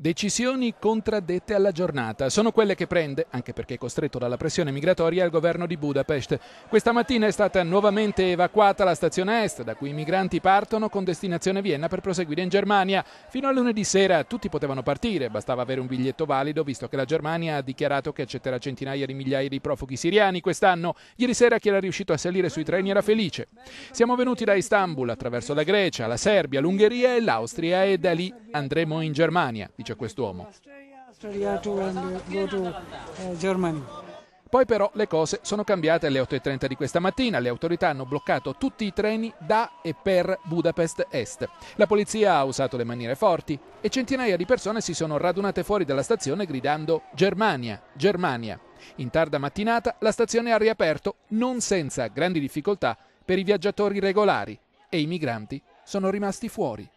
Decisioni contraddette alla giornata sono quelle che prende, anche perché costretto dalla pressione migratoria, il governo di Budapest. Questa mattina è stata nuovamente evacuata la stazione est, da cui i migranti partono con destinazione Vienna per proseguire in Germania. Fino a lunedì sera tutti potevano partire, bastava avere un biglietto valido, visto che la Germania ha dichiarato che accetterà centinaia di migliaia di profughi siriani quest'anno. Ieri sera chi era riuscito a salire sui treni era felice. Siamo venuti da Istanbul, attraverso la Grecia, la Serbia, l'Ungheria e l'Austria e da lì andremo in Germania, dice quest'uomo. Eh, Poi però le cose sono cambiate alle 8.30 di questa mattina. Le autorità hanno bloccato tutti i treni da e per Budapest Est. La polizia ha usato le maniere forti e centinaia di persone si sono radunate fuori dalla stazione gridando Germania, Germania. In tarda mattinata la stazione ha riaperto non senza grandi difficoltà per i viaggiatori regolari e i migranti sono rimasti fuori.